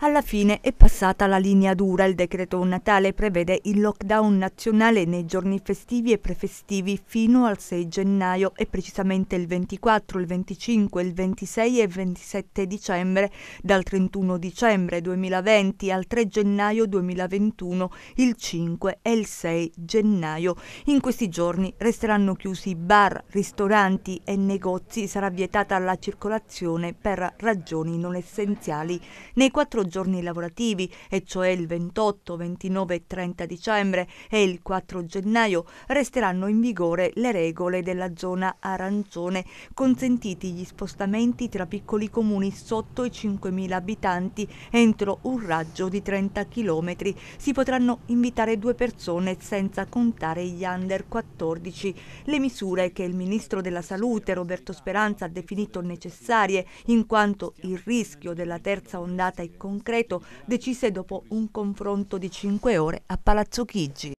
Alla fine è passata la linea dura, il decreto natale prevede il lockdown nazionale nei giorni festivi e prefestivi fino al 6 gennaio e precisamente il 24, il 25, il 26 e il 27 dicembre, dal 31 dicembre 2020 al 3 gennaio 2021, il 5 e il 6 gennaio. In questi giorni resteranno chiusi bar, ristoranti e negozi, sarà vietata la circolazione per ragioni non essenziali. Nei quattro giorni lavorativi, e cioè il 28, 29 e 30 dicembre e il 4 gennaio, resteranno in vigore le regole della zona arancione, consentiti gli spostamenti tra piccoli comuni sotto i 5.000 abitanti entro un raggio di 30 km. Si potranno invitare due persone senza contare gli under 14. Le misure che il Ministro della Salute Roberto Speranza ha definito necessarie in quanto il rischio della terza ondata è concreto concreto decise dopo un confronto di cinque ore a Palazzo Chigi.